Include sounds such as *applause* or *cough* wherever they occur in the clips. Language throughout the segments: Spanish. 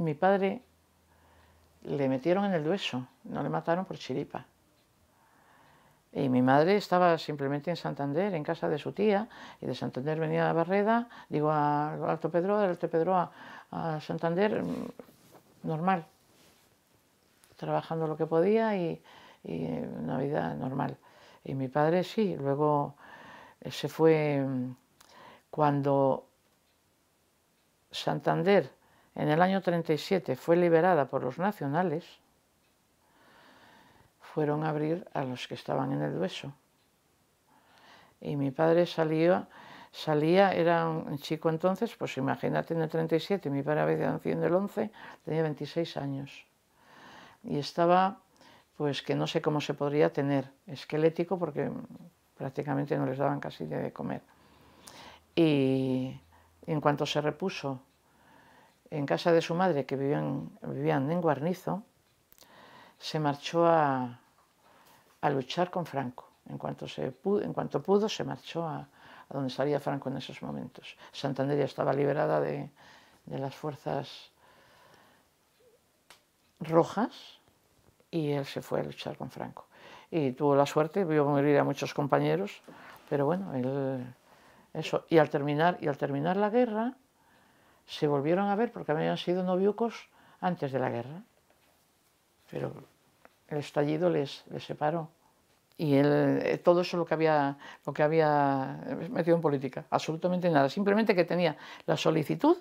mi padre le metieron en el hueso, no le mataron por chiripa. Y mi madre estaba simplemente en Santander, en casa de su tía, y de Santander venía a Barreda, digo a Alto Pedro, del Alto Pedro a, Santander, mm, normal, trabajando lo que podía y una vida normal. Y mi padre sí, luego eh, se fue mm, cuando Santander en el año 37 fue liberada por los nacionales, fueron a abrir a los que estaban en el Dueso. Y mi padre salía, salía era un chico entonces, pues imagínate en el 37, mi padre había nacido en el 11, tenía 26 años. Y estaba, pues que no sé cómo se podría tener, esquelético porque prácticamente no les daban casi de comer. Y en cuanto se repuso en casa de su madre, que vivían, vivían en Guarnizo, se marchó a, a luchar con Franco. En cuanto, se pudo, en cuanto pudo, se marchó a, a, donde salía Franco en esos momentos. Santander ya estaba liberada de, de las fuerzas rojas y él se fue a luchar con Franco. Y tuvo la suerte, vio morir a muchos compañeros, pero bueno, él, eso. Y al terminar, y al terminar la guerra, se volvieron a ver porque habían sido noviucos antes de la guerra. Pero el estallido les, separó. Y él, eh, todo eso lo que, había, lo que había metido en política, absolutamente nada. Simplemente que tenía la solicitud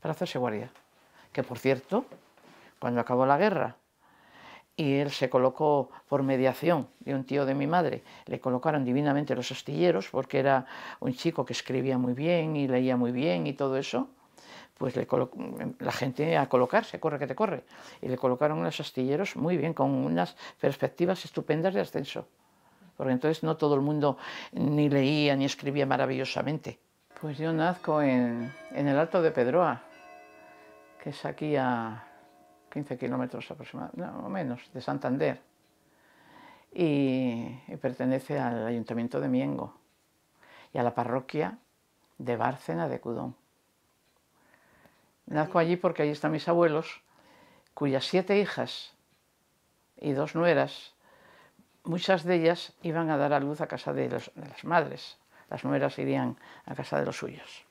para hacerse guardia. Que por cierto, cuando acabó la guerra y él se colocó por mediación de un tío de mi madre, le colocaron divinamente los astilleros porque era un chico que escribía muy bien y leía muy bien y todo eso, pues la gente a colocarse, corre que te corre. Y le colocaron unos astilleros muy bien, con unas perspectivas estupendas de ascenso. Porque entonces no todo el mundo ni leía ni escribía maravillosamente. Pues yo nazco en, el Alto de Pedroa, que es aquí a 15 kilómetros aproximadamente, no menos, de Santander. Y, y pertenece al Ayuntamiento de Miengo y a la parroquia de Bárcena de Cudón. Nazco allí porque allí están mis abuelos, cuyas siete hijas y dos nueras, muchas de ellas iban a dar a luz a casa de, las madres, las nueras irían a casa de los suyos.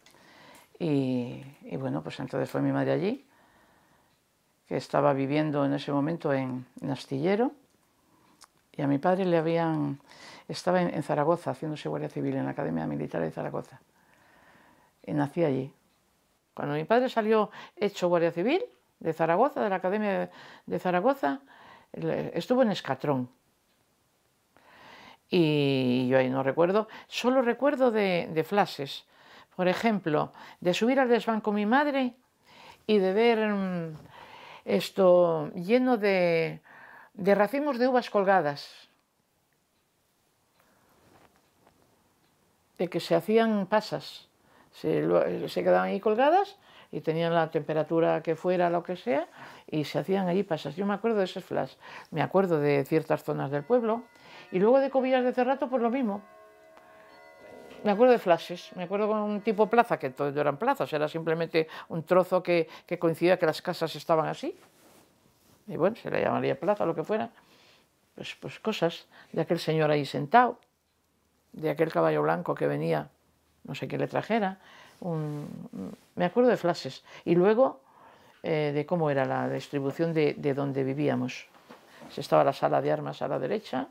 Y, bueno, pues entonces fue mi madre allí, que estaba viviendo en ese momento en, Astillero, y a mi padre le habían... Estaba en, en Zaragoza, haciéndose guardia civil en la Academia Militar de Zaragoza, y nací allí. Cuando mi padre salió hecho guardia civil de Zaragoza, de la Academia de Zaragoza, estuvo en Escatrón. Y yo ahí no recuerdo, solo recuerdo de, flashes. Por ejemplo, de subir al desván con mi madre y de ver mm, esto lleno de racimos de uvas colgadas. de que se hacían pasas. Eh, se, quedaban ahí colgadas y tenían la temperatura que fuera, lo que sea, y se hacían ahí pasas. Yo me acuerdo de esos flash, me acuerdo de ciertas zonas del pueblo, y luego de Cobillas de Cerrato, pues lo mismo. Me acuerdo de flashes, me acuerdo con un tipo plaza, que todo eran plazas, era simplemente un trozo que, que coincidía que las casas estaban así. Y bueno, se le llamaría plaza, lo que fuera. Pues, pues cosas de aquel señor ahí sentado, de aquel caballo blanco que venía no sé qué le trajera. me acuerdo de flashes. Y luego eh, de cómo era la distribución de, donde vivíamos. Se estaba la sala de armas a la derecha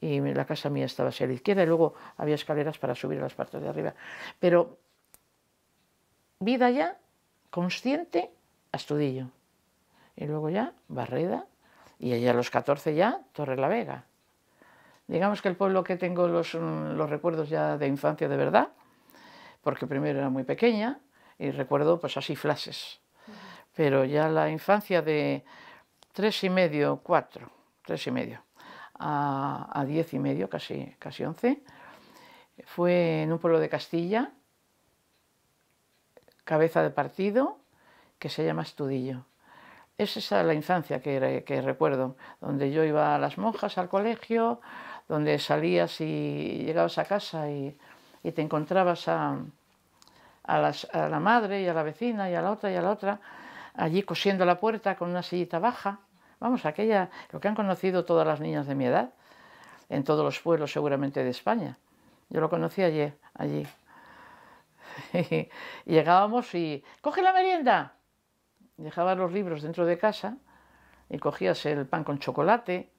y la casa mía estaba hacia la izquierda y luego había escaleras para subir a las partes de arriba. Pero vida ya consciente Astudillo. Y luego ya Barreda y allá a los 14 ya Torre la Vega. Digamos que el pueblo que tengo los mm, recuerdos ya de infancia de verdad porque primero era muy pequeña y recuerdo pues así flashes. Pero ya la infancia de tres y medio, cuatro, tres y medio, a, diez y medio, casi, casi once, fue en un pueblo de Castilla, cabeza de partido, que se llama Estudillo. Es la infancia que, que, recuerdo, donde yo iba a las monjas al colegio, donde salías y llegabas a casa y y te encontrabas a, la madre y a la vecina y a la otra y a la otra, allí cosiendo la puerta con una sillita baja. Vamos, aquella, lo que han conocido todas las niñas de mi edad, en todos los pueblos seguramente de España. Yo lo conocí allí allí. *laughs* y llegábamos y, coge la merienda. Dejabas los libros dentro de casa y cogías el pan con chocolate,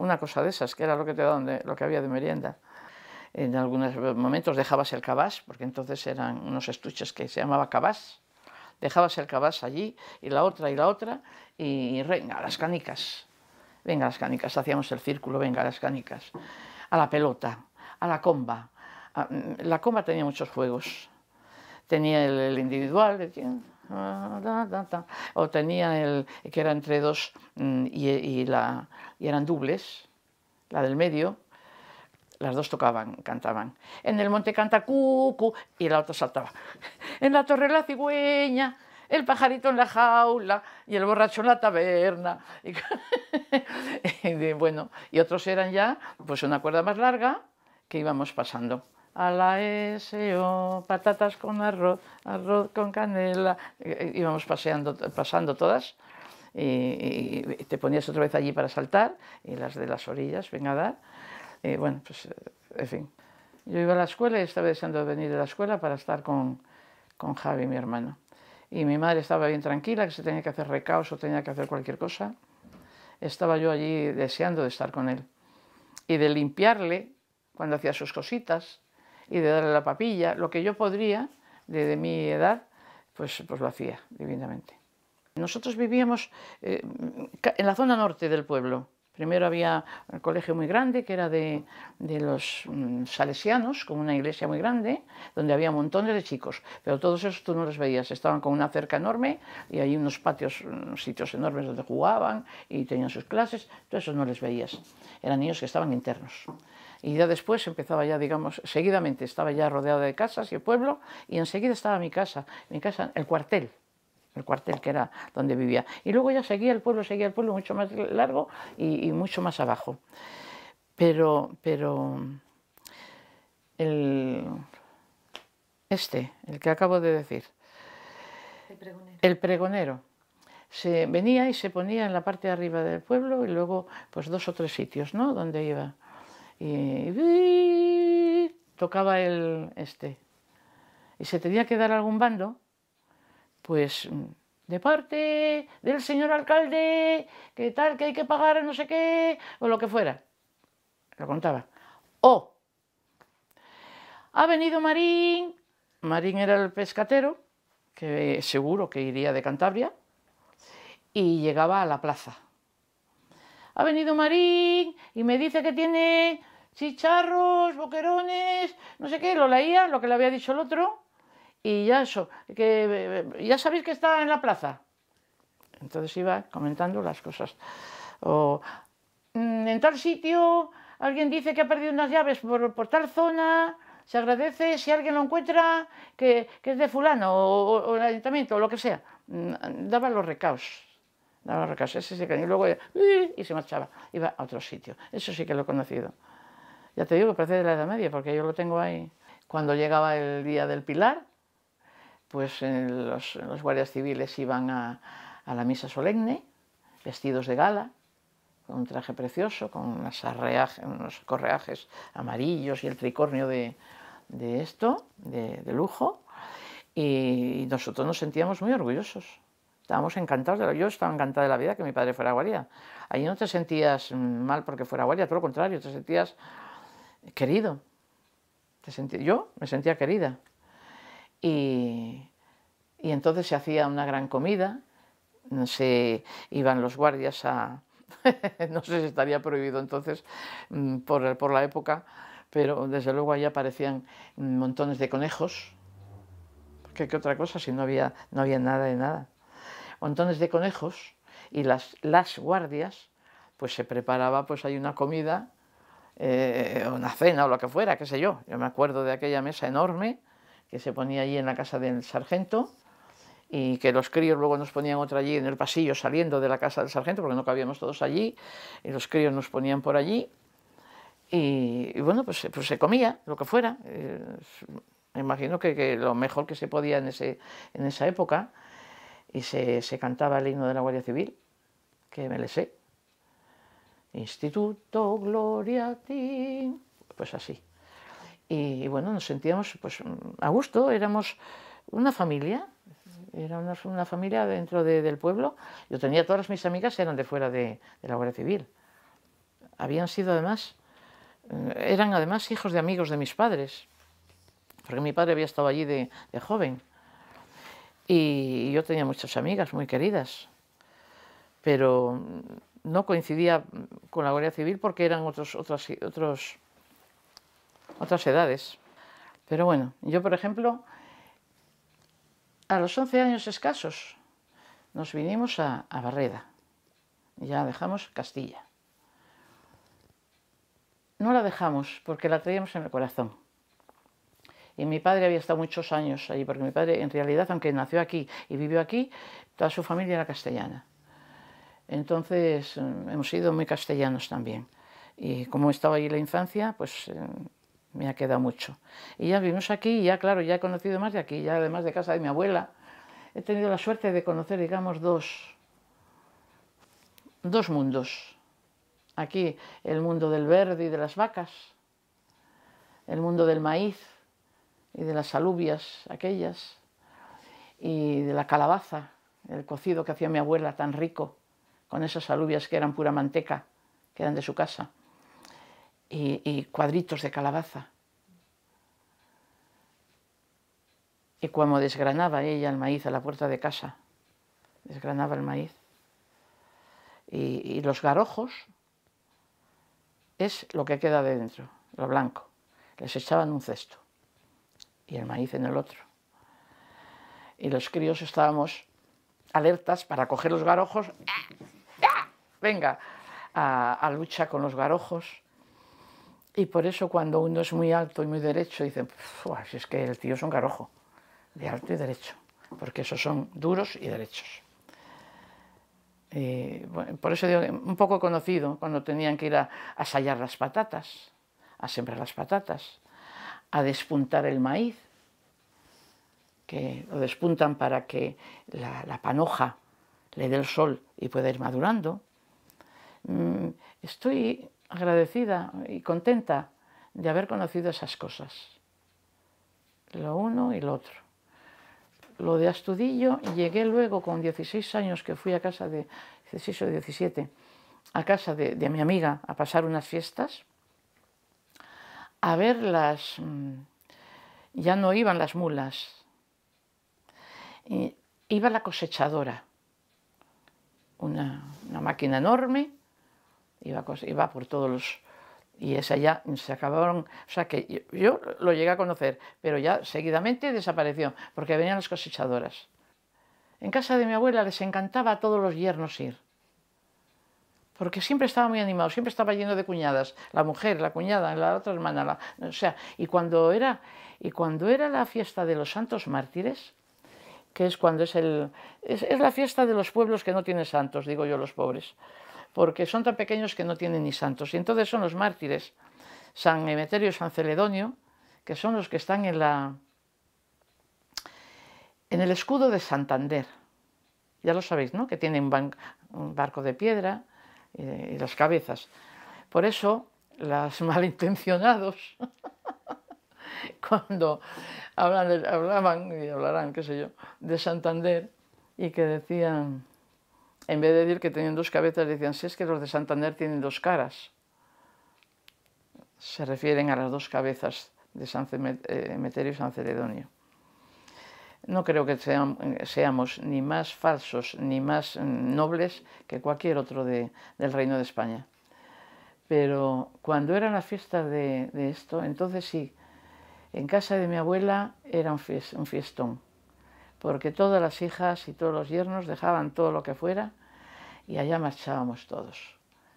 una cosa de esas, que era lo que, te daban de, lo que había de merienda en algunos momentos dejabas el cabas, porque entonces eran unos estuches que se llamaba cabas, dejabas el cabas allí y la otra y la otra y venga, las canicas, venga las canicas, hacíamos el círculo, venga las canicas, a la pelota, a la comba. Ah, mm, la comba tenía muchos juegos, tenía el, individual, ah, o tenía el que era entre dos mm, y, la, y eran dobles, la del medio, las dos tocaban, cantaban. En el monte canta cucu y la otra saltaba. En la torre la cigüeña, el pajarito en la jaula y el borracho en la taberna. Y, *laughs* bueno, y otros eran ya pues una cuerda más larga que íbamos pasando. A la SO, patatas con arroz, arroz con canela. E, e, íbamos paseando, pasando todas. Y, y, te ponías otra vez allí para saltar y las de las orillas, venga a dar. Y bueno, pues, eh, en fin. Yo iba a la escuela y estaba deseando venir de la escuela para estar con, Javi, mi hermano. Y mi madre estaba bien tranquila, que se tenía que hacer recaos o tenía que hacer cualquier cosa. Estaba yo allí deseando de estar con él. Y de limpiarle cuando hacía sus cositas y de darle la papilla, lo que yo podría, desde mi edad, pues, pues lo hacía divinamente. Nosotros vivíamos eh, en la zona norte del pueblo, Primero había un colegio muy grande, que era de, los mm, salesianos, con una iglesia muy grande, donde había montones de chicos, pero todos esos tú no los veías, estaban con una cerca enorme y hay unos patios, unos mm, sitios enormes donde jugaban y tenían sus clases, todos esos no les veías, eran niños que estaban internos. Y ya después empezaba ya, digamos, seguidamente estaba ya rodeado de casas y el pueblo, y enseguida estaba mi casa, mi casa, el cuartel, el cuartel que era donde vivía. Y luego ya seguía el pueblo, seguía el pueblo mucho más largo y, mucho más abajo. Pero, pero el, este, el que acabo de decir, el pregonero. se venía y se ponía en la parte de arriba del pueblo y luego pues dos o tres sitios, ¿no? Donde iba. y tocaba el este. Y se tenía que dar algún bando pues mm, de parte del señor alcalde, que tal, que hay que pagar no sé qué, o lo que fuera. Lo contaba. O ha venido Marín, Marín era el pescatero, que seguro que iría de Cantabria, y llegaba a la plaza. Ha venido Marín y me dice que tiene chicharros, boquerones, no sé qué, lo leía, lo que le había dicho el otro, y ya eso, que eh, ya sabéis que está en la plaza. Entonces iba comentando las cosas. O mm, en tal sitio alguien dice que ha perdido unas llaves por, por tal zona, se agradece si alguien lo encuentra que, que es de fulano o, el ayuntamiento o lo que sea. Mm, daba los recaos. Daba los recaos. Ese sí y luego eh, y se marchaba. Iba a otro sitio. Eso sí que lo he conocido. Ya te digo, parece de la Edad Media, porque yo lo tengo ahí. Cuando llegaba el día del Pilar, pues eh, los, guardias civiles iban a, la misa solemne, vestidos de gala, con un traje precioso, con unos correajes amarillos y el tricornio de, esto, de, lujo, y, nosotros nos sentíamos muy orgullosos. Estábamos encantados, yo estaba encantada de la vida que mi padre fuera guardia. Ahí no te sentías mal porque fuera guardia, todo lo contrario, te sentías querido. Te sentí, yo me sentía querida y, entonces se hacía una gran comida, se iban los guardias a, *laughs* no sé si estaría prohibido entonces mm, por, la época, pero desde luego ahí aparecían montones de conejos, porque qué otra cosa si no había, no había nada de nada, montones de conejos y las, guardias, pues se preparaba, pues hay una comida, eh, una cena o lo que fuera, qué sé yo, yo me acuerdo de aquella mesa enorme, que se ponía allí en la casa del sargento y que los críos luego nos ponían otra allí en el pasillo saliendo de la casa del sargento porque no cabíamos todos allí y los críos nos ponían por allí y, bueno, pues, pues, se comía lo que fuera. Eh, me imagino que, lo mejor que se podía en, ese, en esa época y se, se cantaba el himno de la Guardia Civil, que me le sé. Instituto, gloria a ti. Pues así y bueno, nos sentíamos pues a gusto, éramos una familia, era una, familia dentro del pueblo. Yo tenía todas mis amigas, eran de fuera de, la Guardia Civil. Habían sido además, eh, eran además hijos de amigos de mis padres, porque mi padre había estado allí de, joven. Y, yo tenía muchas amigas muy queridas, pero no coincidía con la Guardia Civil porque eran otros, otros, otros otras edades. Pero bueno, yo por ejemplo, a los 11 años escasos nos vinimos a, Barreda, ya dejamos Castilla. No la dejamos porque la traíamos en el corazón. Y mi padre había estado muchos años allí, porque mi padre en realidad, aunque nació aquí y vivió aquí, toda su familia era castellana. Entonces mm, hemos sido muy castellanos también. Y como estaba allí la infancia, pues eh, me ha quedado mucho. Y ya vimos aquí, ya claro, ya he conocido más de aquí, ya además de casa de mi abuela, he tenido la suerte de conocer, digamos, dos, dos mundos. Aquí el mundo del verde y de las vacas, el mundo del maíz y de las alubias aquellas, y de la calabaza, el cocido que hacía mi abuela tan rico, con esas alubias que eran pura manteca, que eran de su casa y, cuadritos de calabaza. Y cuando desgranaba ella el maíz a la puerta de casa, desgranaba el maíz. Y, los garojos es lo que queda de dentro, lo blanco. Les echaban un cesto y el maíz en el otro. Y los críos estábamos alertas para coger los garojos, ¡Ah! ¡Ah! venga, a, a lucha con los garojos y por eso cuando uno es muy alto y muy derecho, dicen, si es que el tío es un garojo, de alto y derecho, porque esos son duros y derechos. por eso digo, un poco conocido cuando tenían que ir a, a las patatas, a sembrar las patatas, a despuntar el maíz, que lo despuntan para que la, la panoja le dé el sol y pueda ir madurando. Mm, estoy agradecida y contenta de haber conocido esas cosas, lo uno y lo otro. Lo de Astudillo, llegué luego con 16 años que fui a casa de, 16 o 17, a casa de, mi amiga a pasar unas fiestas, a ver las, mm, ya no iban las mulas, iba la cosechadora, una máquina enorme iba, por todos los... Y esa ya se acabaron, o sea que yo lo llegué a conocer, pero ya seguidamente desapareció, porque venían las cosechadoras. En casa de mi abuela les encantaba a todos los yernos ir, porque siempre estaba muy animado, siempre estaba lleno de cuñadas, la mujer, la cuñada, la otra hermana, la, o sea, y cuando, era, y cuando era la fiesta de los santos mártires, que es cuando es el... es, es la fiesta de los pueblos que no tienen santos, digo yo, los pobres porque son tan pequeños que no tienen ni santos. Y entonces son los mártires, San Emeterio y San Celedonio, que son los que están en, la, en el escudo de Santander. Ya lo sabéis, ¿no? Que tienen un, barco de piedra eh, y las cabezas. Por eso, los *laughs* malintencionados, *laughs* cuando hablaban, y hablarán, qué sé yo, de Santander, y que decían, en vez de decir que tenían dos cabezas, decían, si es que los de Santander tienen dos caras. Se refieren a las dos cabezas de San Cemeterio eh, y San Ceredonio. No creo que seamos ni más falsos ni más mm, nobles que cualquier otro del reino de España. Pero cuando era la fiesta de, esto, entonces sí, en casa de mi abuela era un fiestón porque todas las hijas y todos los yernos dejaban todo lo que fuera y allá marchábamos todos,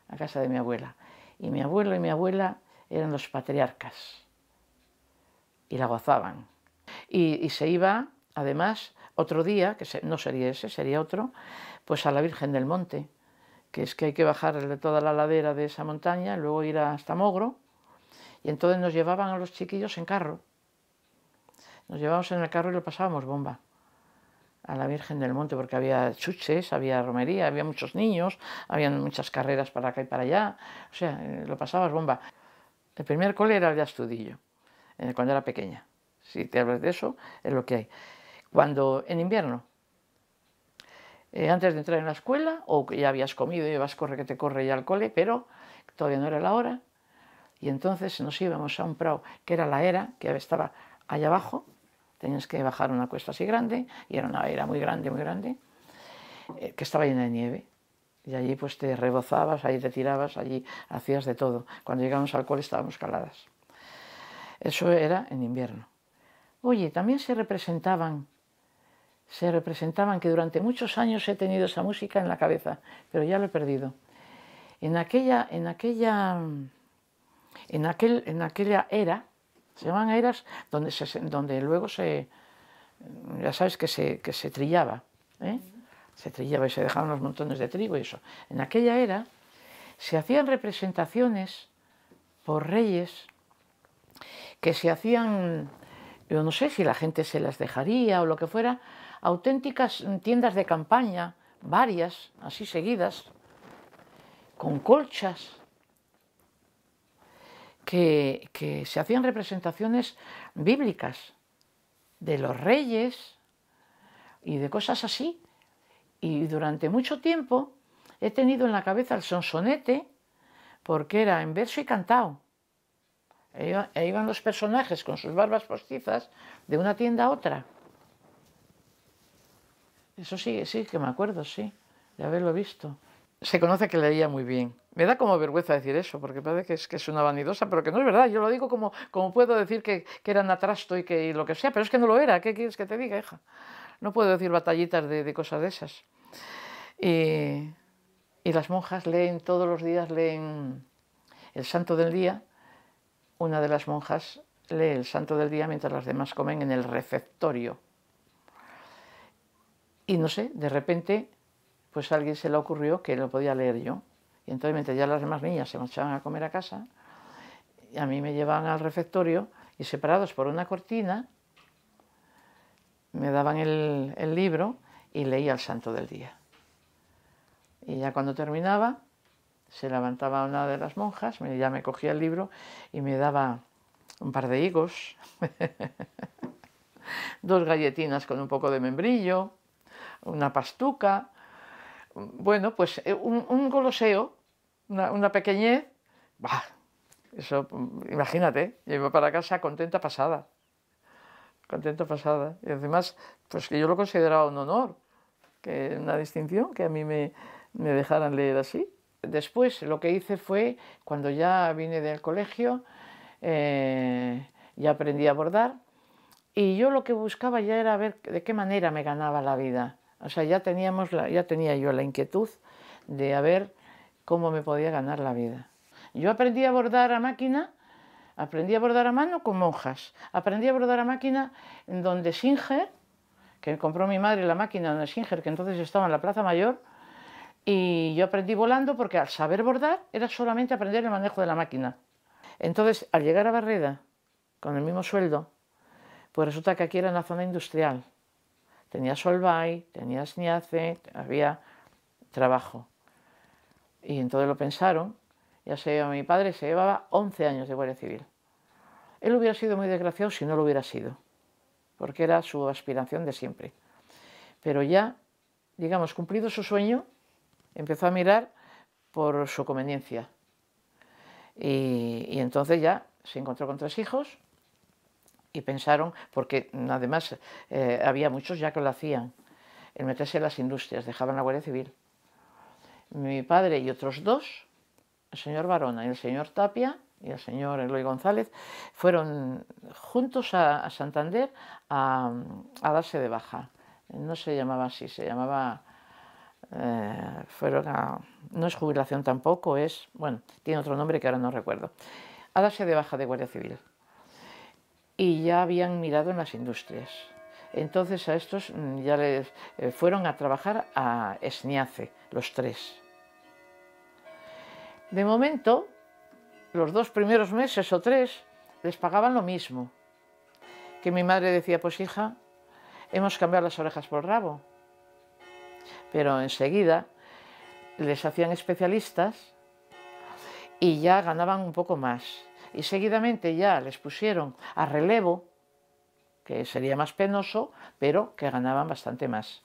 a casa de mi abuela. Y mi abuelo y mi abuela eran los patriarcas y la gozaban. Y, se iba, además, otro día, que no sería ese, sería otro, pues a la Virgen del Monte, que es que hay que bajar de toda la ladera de esa montaña, luego ir hasta Mogro, y entonces nos llevaban a los chiquillos en carro. Nos llevábamos en el carro y lo pasábamos bomba a la Virgen del Monte porque había chuches, había romería, había muchos niños, había muchas carreras para acá y para allá, o sea, eh, lo pasabas bomba. El primer cole era el de Astudillo, eh, cuando era pequeña. Si te hablas de eso, es lo que hay. Cuando en invierno, eh, antes de entrar en la escuela, o ya habías comido y vas corre que te corre ya al cole, pero todavía no era la hora, y entonces nos íbamos a un prado que era la era, que estaba allá abajo, Tenías que bajar una cuesta así grande, y era una era muy grande, muy grande, eh, que estaba llena de nieve. Y allí pues te rebozabas, allí te tirabas, allí hacías de todo. Cuando llegamos al col estábamos caladas. Eso era en invierno. Oye, también se representaban, se representaban que durante muchos años he tenido esa música en la cabeza, pero ya lo he perdido. En aquella, en aquella, en aquel, en aquella era, se llaman eras donde, donde luego se, ya sabes que se, trillaba, ¿eh? se trillaba y se dejaban los montones de trigo y eso. En aquella era se hacían representaciones por reyes que se hacían, yo no sé si la gente se las dejaría o lo que fuera, auténticas tiendas de campaña, varias, así seguidas, con colchas, que, se hacían representaciones bíblicas de los reyes y de cosas así. Y durante mucho tiempo he tenido en la cabeza el sonsonete porque era en verso y cantado. E Ahí e iban los personajes con sus barbas postizas de una tienda a otra. Eso sí, sí que me acuerdo, sí, de haberlo visto se conoce que leía muy bien. Me da como vergüenza decir eso, porque parece que es, una vanidosa, pero que no es verdad. Yo lo digo como, como puedo decir que, que era natrasto y que lo que sea, pero es que no lo era. ¿Qué quieres que te diga, hija? No puedo decir batallitas de, cosas de esas. Y, y, las monjas leen, todos los días leen el santo del día. Una de las monjas lee el santo del día mientras las demás comen en el refectorio. Y no sé, de repente pues alguien se le ocurrió que lo podía leer yo. Y entonces, mientras ya las demás niñas se marchaban a comer a casa, y a mí me llevaban al refectorio y separados por una cortina, me daban el, el libro y leía el santo del día. Y ya cuando terminaba, se levantaba una de las monjas, ya me cogía el libro y me daba un par de higos, *laughs* dos galletinas con un poco de membrillo, una pastuca, bueno, pues eh, un, goloseo, una, pequeñez, bah, eso, mm, imagínate, llevo para casa contenta pasada, contenta pasada. Y además, pues que yo lo consideraba un honor, que una distinción, que a mí me, dejaran leer así. Después lo que hice fue, cuando ya vine del colegio, eh, ya aprendí a bordar, y yo lo que buscaba ya era ver de qué manera me ganaba la vida. O sea, ya, ya tenía yo la inquietud de a ver cómo me podía ganar la vida. Yo aprendí a bordar a máquina, aprendí a bordar a mano con monjas. Aprendí a bordar a máquina en donde Singer, que compró mi madre la máquina donde Singer, que entonces estaba en la Plaza Mayor, y yo aprendí volando porque al saber bordar era solamente aprender el manejo de la máquina. Entonces, al llegar a Barreda, con el mismo sueldo, pues resulta que aquí era en la zona industrial. Tenía Solvay, tenía SNIACE, había trabajo. Y entonces lo pensaron. Ya se mi padre se llevaba 11 años de Guardia Civil. Él hubiera sido muy desgraciado si no lo hubiera sido, porque era su aspiración de siempre. Pero ya, digamos, cumplido su sueño, empezó a mirar por su conveniencia. y entonces ya se encontró con tres hijos, y pensaron, porque además eh, había muchos ya que lo hacían, el meterse en las industrias, dejaban la Guardia Civil. Mi padre y otros dos, el señor Barona y el señor Tapia y el señor Eloy González, fueron juntos a, Santander a, darse de baja. No se llamaba así, se llamaba... Eh, fueron no es jubilación tampoco, es, bueno, tiene otro nombre que ahora no recuerdo, a darse de baja de Guardia Civil y ya habían mirado en las industrias. Entonces a estos mm, ya les eh, fueron a trabajar a Esniace, los tres. De momento, los dos primeros meses o tres les pagaban lo mismo. Que mi madre decía, pues hija, hemos cambiado las orejas por rabo. Pero enseguida les hacían especialistas y ya ganaban un poco más y seguidamente ya les pusieron a relevo, que sería más penoso, pero que ganaban bastante más.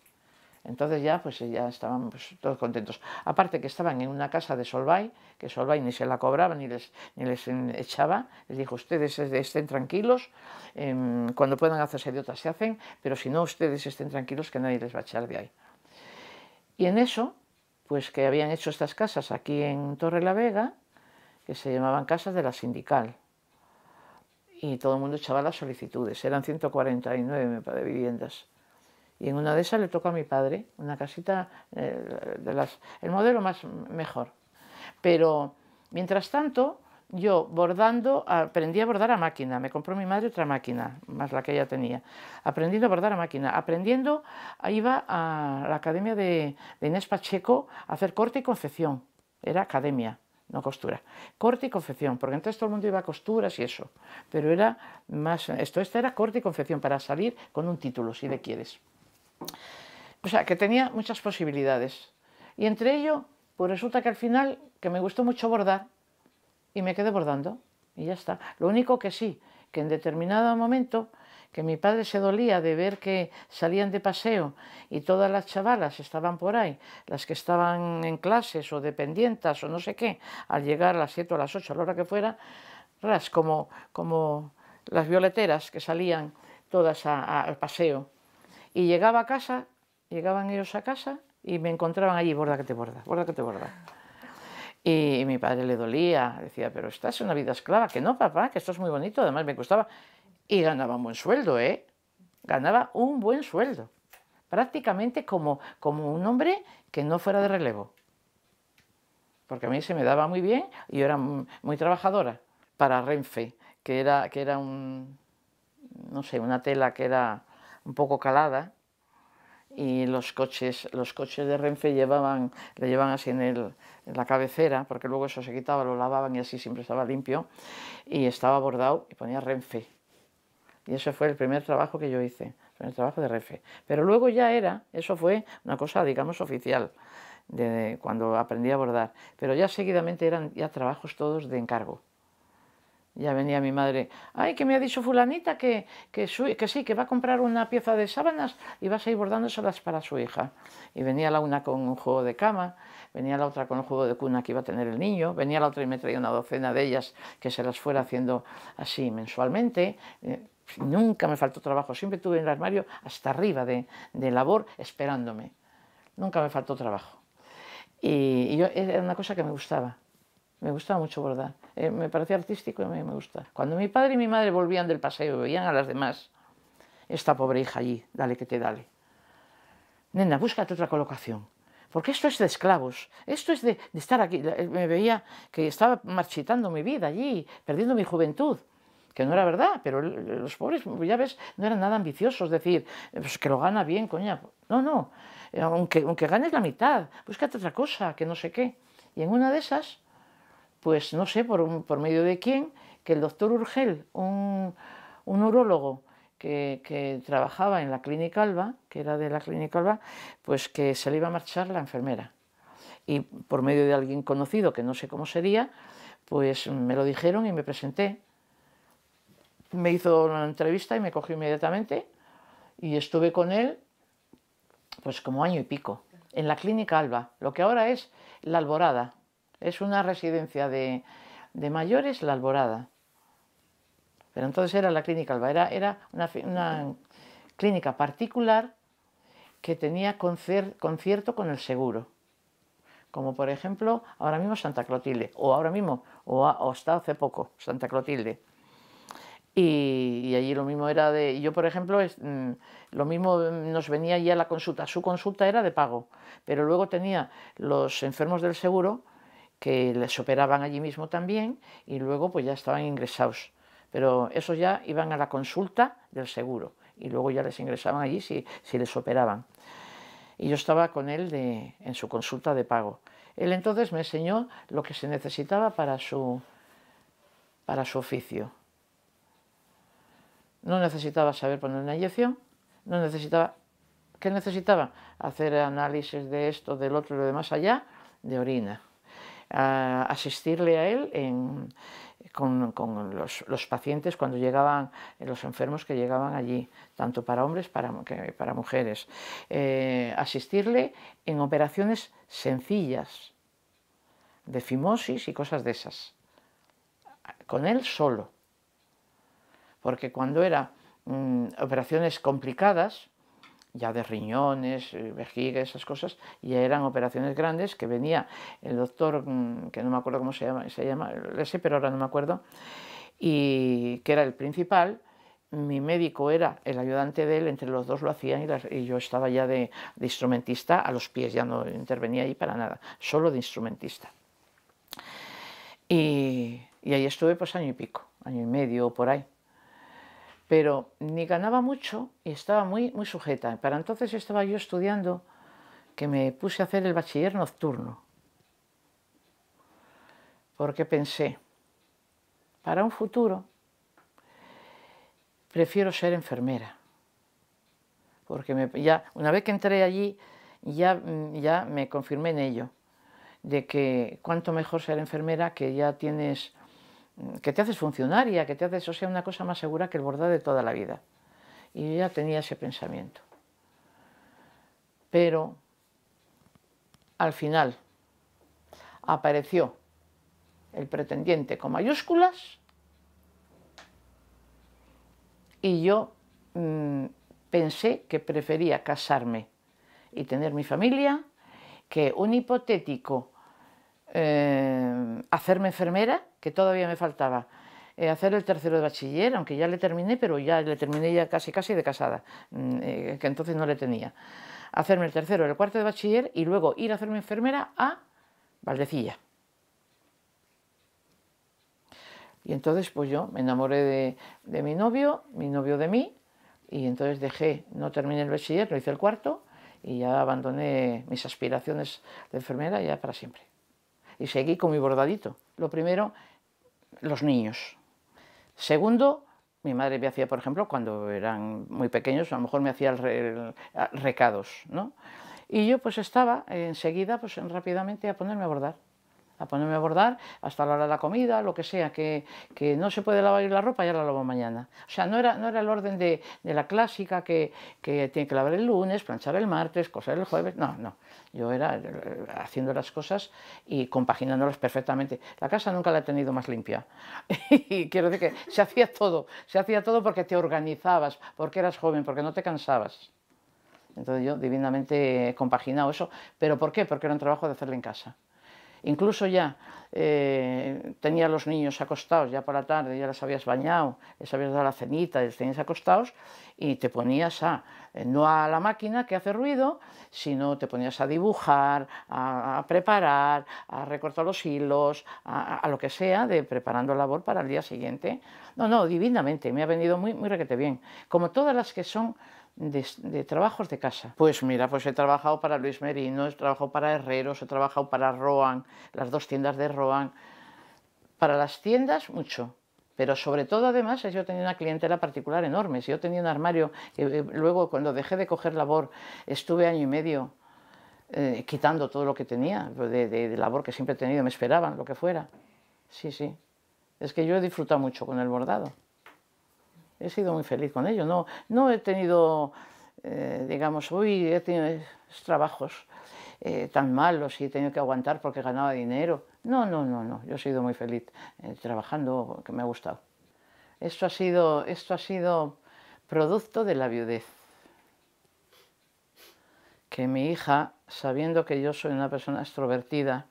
Entonces ya, pues ya estaban pues, todos contentos. Aparte que estaban en una casa de Solvay, que Solvay ni se la cobraba ni les, ni les echaba, les dijo, ustedes estén tranquilos, em, cuando puedan hacerse idiotas se hacen, pero si no, ustedes estén tranquilos que nadie les va a echar de ahí. Y en eso, pues que habían hecho estas casas aquí en Torre la Vega, que se llamaban Casas de la Sindical. Y todo el mundo echaba las solicitudes. Eran 149 de viviendas. Y en una de esas le tocó a mi padre, una casita, eh, de las, el modelo más mejor. Pero mientras tanto, yo bordando, aprendí a bordar a máquina, me compró mi madre otra máquina, más la que ella tenía, aprendiendo a bordar a máquina, aprendiendo, iba a la academia de, de Inés Pacheco a hacer corte y confección, era academia no costura, corte y confección, porque entonces todo el mundo iba a costuras y eso, pero era más, esto, esta era corte y confección para salir con un título, si le quieres. O sea, que tenía muchas posibilidades. Y entre ello, pues resulta que al final, que me gustó mucho bordar, y me quedé bordando, y ya está. Lo único que sí, que en determinado momento que mi padre se dolía de ver que salían de paseo y todas las chavalas estaban por ahí, las que estaban en clases o dependientas o no sé qué, al llegar a las 7 o a las 8, a la hora que fuera, ras, como, como las violeteras que salían todas al paseo. Y llegaba a casa, llegaban ellos a casa y me encontraban allí, borda que te borda, borda que te borda. Y, mi padre le dolía, decía, pero estás en una vida esclava, que no, papá, que esto es muy bonito, además me gustaba y ganaba un buen sueldo, ¿eh? Ganaba un buen sueldo, prácticamente como, como un hombre que no fuera de relevo, porque a mí se me daba muy bien y yo era muy trabajadora para Renfe, que era, que era un, no sé, una tela que era un poco calada y los coches, los coches de Renfe llevaban, le llevaban así en, el, en la cabecera, porque luego eso se quitaba, lo lavaban y así siempre estaba limpio, y estaba bordado y ponía Renfe. Y ese fue el primer trabajo que yo hice, el primer trabajo de refe. Pero luego ya era, eso fue una cosa, digamos, oficial, de, cuando aprendí a bordar. Pero ya seguidamente eran ya trabajos todos de encargo. Ya venía mi madre, ay, que me ha dicho fulanita que, que, sí, que va a comprar una pieza de sábanas y vas a ir bordándoselas para su hija. Y venía la una con un juego de cama, venía la otra con un juego de cuna que iba a tener el niño, venía la otra y me traía una docena de ellas que se las fuera haciendo así mensualmente. Eh, Nunca me faltó trabajo, siempre tuve en el armario hasta arriba de, labor esperándome. Nunca me faltó trabajo. Y, yo, era una cosa que me gustaba, me gustaba mucho bordar. Eh, me parecía artístico y me, me gustaba. Cuando mi padre y mi madre volvían del paseo veían a las demás, esta pobre hija allí, dale que te dale. Nena, búscate otra colocación. Porque esto es de esclavos, esto es de estar aquí. Eh, me veía que estaba marchitando mi vida allí, perdiendo mi juventud que no era verdad, pero los pobres, ya ves, no eran nada ambiciosos, decir, pues que lo gana bien, coña. No, no, aunque, aunque ganes la mitad, pues búscate otra cosa, que no sé qué. Y en una de esas, pues no sé por, por medio de quién, que el doctor Urgel, un, un urólogo que, que, trabajaba en la clínica Alba, que era de la clínica Alba, pues que se le iba a marchar la enfermera. Y por medio de alguien conocido, que no sé cómo sería, pues me lo dijeron y me presenté me hizo una entrevista y me cogió inmediatamente y estuve con él pues como año y pico, en la clínica Alba, lo que ahora es La Alborada, es una residencia de, mayores, La Alborada. Pero entonces era la clínica Alba, era, una, clínica particular que tenía concierto con el seguro. Como por ejemplo, ahora mismo Santa Clotilde, o ahora mismo, o, o hasta hace poco, Santa Clotilde. Y, allí lo mismo era de. Yo, por ejemplo, es, mm, lo mismo mm, nos venía ya la consulta. Su consulta era de pago, pero luego tenía los enfermos del seguro que les operaban allí mismo también y luego pues ya estaban ingresados. Pero esos ya iban a la consulta del seguro y luego ya les ingresaban allí si, les operaban. Y yo estaba con él en su consulta de pago. Él entonces me enseñó lo que se necesitaba para su, para su oficio. No necesitaba saber poner una inyección, no necesitaba... ¿Qué necesitaba? Hacer análisis de esto, del otro y lo demás allá, de orina. Ah, asistirle a él con, los, pacientes cuando llegaban, eh, los enfermos que llegaban allí, tanto para hombres para, para mujeres. Eh, asistirle en operaciones sencillas, de fimosis y cosas de esas, con él solo porque cuando eran mm, operaciones complicadas, ya de riñones, eh, vejiga, esas cosas, ya eran operaciones grandes que venía el doctor, mm, que no me acuerdo cómo se llama, se llama, pero ahora no me acuerdo, y que era el principal, mi médico era el ayudante de él, entre los dos lo hacían y, yo estaba ya de, instrumentista a los pies, ya no intervenía ahí para nada, solo de instrumentista. Y, y ahí estuve pues año y pico, año y medio o por ahí pero ni ganaba mucho y estaba muy, muy sujeta. Para entonces estaba yo estudiando que me puse a hacer el bachiller nocturno, porque pensé, para un futuro prefiero ser enfermera, porque ya, una vez que entré allí ya, ya me confirmé en ello, de que cuanto mejor ser enfermera que ya tienes Mm, que te haces funcionaria, que te haces, eso sea, una cosa más segura que el bordado de toda la vida. Y yo ya tenía ese pensamiento. Pero al final apareció el pretendiente con mayúsculas y yo mm, pensé que prefería casarme y tener mi familia que un hipotético eh, hacerme enfermera que todavía me faltaba eh, hacer el tercero de bachiller, aunque ya le terminé, pero ya le terminé ya casi casi de casada, mm, eh, que entonces no le tenía. Hacerme el tercero, el cuarto de bachiller y luego ir a hacerme enfermera a Valdecilla. Y entonces pues yo me enamoré de, de mi novio, mi novio de mí, y entonces dejé, no terminé el bachiller, no hice el cuarto, y ya abandoné mis aspiraciones de enfermera ya para siempre. Y seguí con mi bordadito. Lo primero los niños. Segundo, mi madre me hacía, por ejemplo, cuando eran muy pequeños, a lo mejor me hacía recados, ¿no? Y yo pues estaba enseguida, pues rápidamente a ponerme a bordar a ponerme a bordar hasta la hora de la comida, lo que sea, que, que no se puede lavar la ropa, ya la lavo mañana. O sea, no era, no era el orden de, de la clásica que, que, tiene que lavar el lunes, planchar el martes, coser el jueves, no, no. Yo era eh, haciendo las cosas y compaginándolas perfectamente. La casa nunca la he tenido más limpia. *laughs* y quiero decir que se hacía todo, se hacía todo porque te organizabas, porque eras joven, porque no te cansabas. Entonces yo divinamente he compaginado eso. ¿Pero por qué? Porque era un trabajo de hacerlo en casa. Incluso ya eh, tenía a los niños acostados ya por la tarde, ya los habías bañado, les habías dado la cenita, los tenías acostados y te ponías a, eh, no a la máquina que hace ruido, sino te ponías a dibujar, a, preparar, a recortar los hilos, a, lo que sea, de preparando labor para el día siguiente. No, no, divinamente, me ha venido muy, muy requete bien. Como todas las que son de, trabajos de casa. Pues mira, pues he trabajado para Luis Merino, he trabajado para Herreros, he trabajado para Roan, las dos tiendas de Roan. Para las tiendas, mucho. Pero sobre todo, además, yo tenía una clientela particular enorme. Si yo tenía un armario, que eh, eh, luego cuando dejé de coger labor, estuve año y medio eh, quitando todo lo que tenía, de, de labor que siempre he tenido, me esperaban, lo que fuera. Sí, sí. Es que yo he disfrutado mucho con el bordado he sido muy feliz con ello. No, no he tenido, eh, digamos, uy, he tenido trabajos eh, tan malos y he tenido que aguantar porque ganaba dinero. No, no, no, no. Yo he sido muy feliz eh, trabajando, que me ha gustado. Esto ha sido, esto ha sido producto de la viudez. Que mi hija, sabiendo que yo soy una persona extrovertida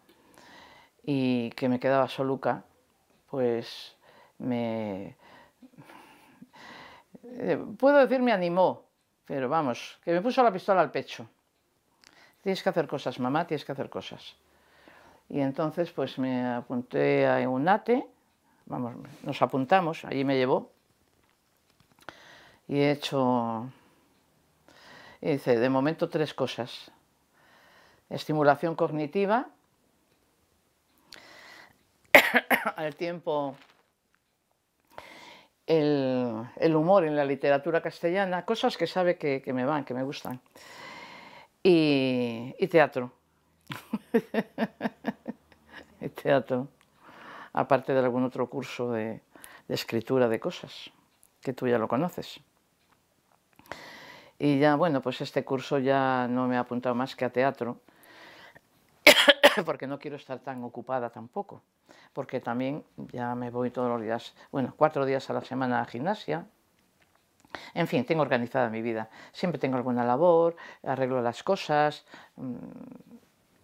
y que me quedaba soluca, pues me, eh, puedo decir me animó, pero vamos, que me puso la pistola al pecho. Tienes que hacer cosas, mamá, tienes que hacer cosas. Y entonces pues me apunté a ATE, vamos, nos apuntamos, allí me llevó. Y he hecho, dice, de momento tres cosas. Estimulación cognitiva, al *coughs* tiempo el, humor en la literatura castellana, cosas que sabe que, me van, que me gustan. Y, teatro. *laughs* y teatro. Aparte de algún otro curso de escritura de cosas, que tú ya lo conoces. Y ya, bueno, pues este curso ya no me ha apuntado más que a teatro, *laughs* porque no quiero estar tan ocupada tampoco, porque también ya me voy todos los días, bueno, cuatro días a la semana a gimnasia. En fin, tengo organizada mi vida. Siempre tengo alguna labor, arreglo las cosas, mm,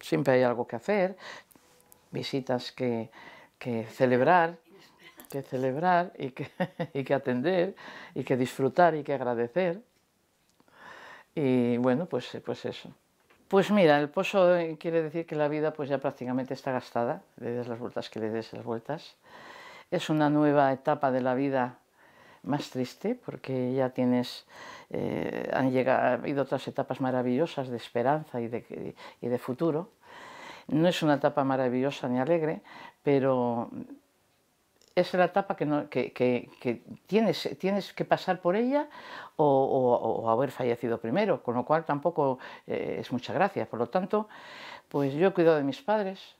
siempre hay algo que hacer, visitas que, que celebrar, que celebrar y que, *laughs* y que atender y que disfrutar y que agradecer. Y bueno, pues, pues eso. Pues mira, el pozo eh, quiere decir que la vida pues ya prácticamente está gastada, le des las vueltas que le des las vueltas. Es una nueva etapa de la vida más triste porque ya tienes, eh, han, llegado, habido otras etapas maravillosas de esperanza y de futuro. No es una etapa maravillosa ni alegre, pero es la etapa que, tienes, que pasar por ella o, haber fallecido primero, con lo cual tampoco eh, es mucha gracia. Por lo tanto, pues yo he cuidado de mis padres,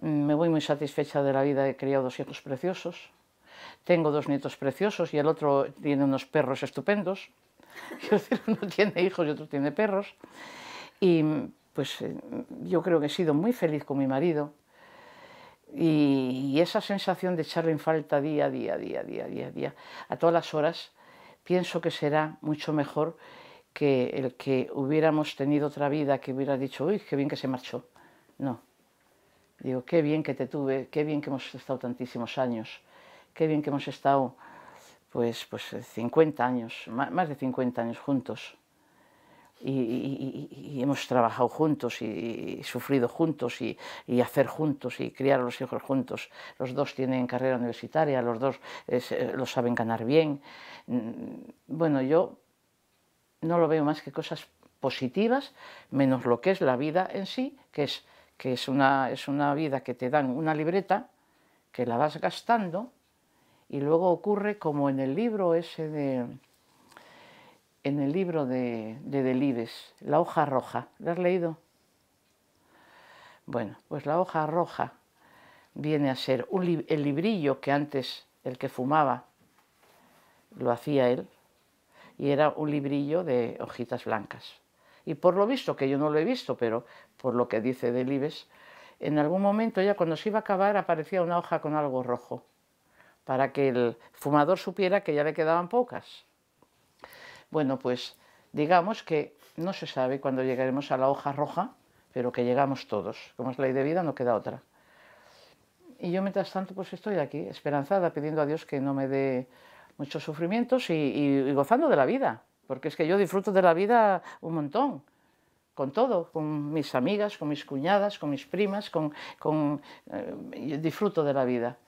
me voy muy satisfecha de la vida, he criado dos hijos preciosos, tengo dos nietos preciosos y el otro tiene unos perros estupendos, *laughs* uno tiene hijos y otro tiene perros, y pues eh, yo creo que he sido muy feliz con mi marido, y, esa sensación de echarle en falta día a día, día a día, día a día, a todas las horas, pienso que será mucho mejor que el que hubiéramos tenido otra vida, que hubiera dicho, uy, qué bien que se marchó. No. Digo, qué bien que te tuve, qué bien que hemos estado tantísimos años, qué bien que hemos estado, pues, pues 50 años, más de 50 años juntos y, hemos trabajado juntos y, sufrido juntos y, hacer juntos y criar a los hijos juntos. Los dos tienen carrera universitaria, los dos eh, lo saben ganar bien. Mm, bueno, yo no lo veo más que cosas positivas, menos lo que es la vida en sí, que es, que es, una, es una vida que te dan una libreta, que la vas gastando, y luego ocurre como en el libro ese de en el libro de, Delibes, La hoja roja. ¿la has leído? Bueno, pues la hoja roja viene a ser el librillo que antes el que fumaba lo hacía él, y era un librillo de hojitas blancas. Y por lo visto, que yo no lo he visto, pero por lo que dice Delibes, en algún momento ya cuando se iba a acabar aparecía una hoja con algo rojo, para que el fumador supiera que ya le quedaban pocas. Bueno, pues digamos que no se sabe cuándo llegaremos a la hoja roja, pero que llegamos todos. Como es ley de vida, no queda otra. Y yo mientras tanto pues estoy aquí, esperanzada, pidiendo a Dios que no me dé muchos sufrimientos y, gozando de la vida, porque es que yo disfruto de la vida un montón con todo, con mis amigas, con mis cuñadas, con mis primas, con, eh, disfruto de la vida.